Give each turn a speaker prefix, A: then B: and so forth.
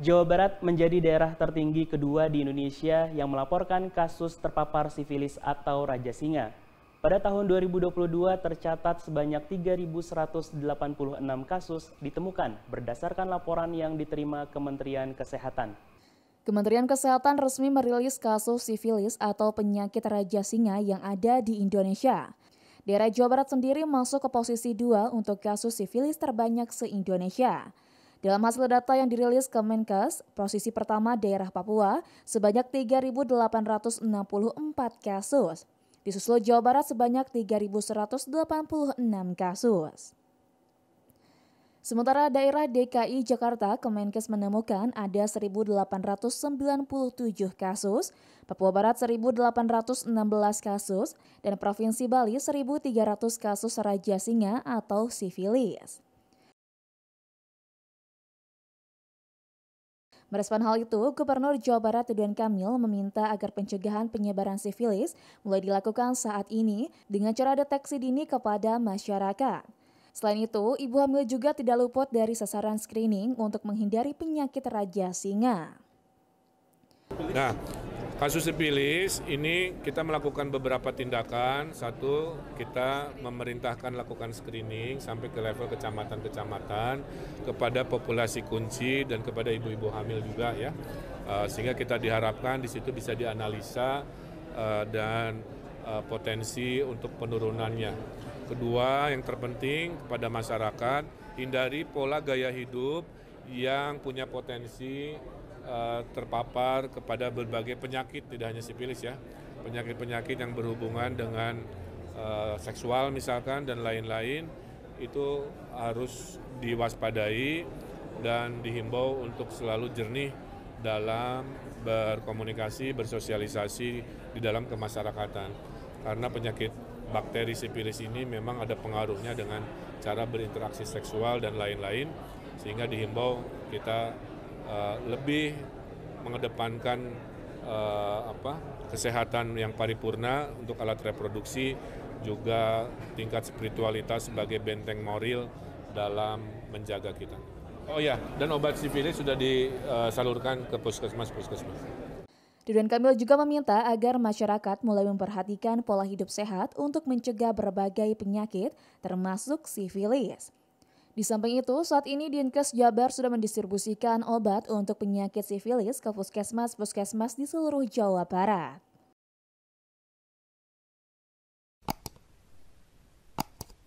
A: Jawa Barat menjadi daerah tertinggi kedua di Indonesia yang melaporkan kasus terpapar sifilis atau raja singa. Pada tahun 2022 tercatat sebanyak 3.186 kasus ditemukan berdasarkan laporan yang diterima Kementerian Kesehatan.
B: Kementerian Kesehatan resmi merilis kasus sifilis atau penyakit raja singa yang ada di Indonesia. Daerah Jawa Barat sendiri masuk ke posisi dua untuk kasus sifilis terbanyak se-Indonesia. Dalam hasil data yang dirilis Kemenkes, posisi pertama daerah Papua sebanyak 3.864 kasus. Di Suslo, Jawa Barat sebanyak 3.186 kasus. Sementara daerah DKI Jakarta, Kemenkes menemukan ada 1.897 kasus, Papua Barat 1.816 kasus, dan Provinsi Bali 1.300 kasus raja singa atau sifilis. Merespon hal itu, Gubernur Jawa Barat Ridwan Kamil meminta agar pencegahan penyebaran sifilis mulai dilakukan saat ini dengan cara deteksi dini kepada masyarakat. Selain itu, ibu hamil juga tidak luput dari sasaran screening untuk menghindari penyakit raja singa.
C: Nah, Kasus sipilis ini kita melakukan beberapa tindakan. Satu, kita memerintahkan lakukan screening sampai ke level kecamatan-kecamatan kepada populasi kunci dan kepada ibu-ibu hamil juga ya. Eh, sehingga kita diharapkan di situ bisa dianalisa eh, dan eh, potensi untuk penurunannya. Kedua, yang terpenting kepada masyarakat hindari pola gaya hidup yang punya potensi Eh, terpapar kepada berbagai penyakit, tidak hanya sipilis ya, penyakit-penyakit yang berhubungan dengan eh, seksual misalkan dan lain-lain itu harus diwaspadai dan dihimbau untuk selalu jernih dalam berkomunikasi, bersosialisasi di dalam kemasyarakatan. Karena penyakit bakteri sipilis ini memang ada pengaruhnya dengan cara berinteraksi seksual dan lain-lain sehingga dihimbau kita Eh, lebih mengedepankan uh, apa kesehatan yang paripurna untuk alat reproduksi juga tingkat spiritualitas sebagai benteng moral dalam menjaga kita. Oh ya, dan obat sifilis sudah disalurkan ke puskesmas-puskesmas.
B: Ridwan Kamil juga meminta agar masyarakat mulai memperhatikan pola hidup sehat untuk mencegah berbagai penyakit termasuk sifilis. Di samping itu, saat ini Dinkes Jabar sudah mendistribusikan obat untuk penyakit sifilis ke puskesmas-puskesmas di seluruh Jawa Barat.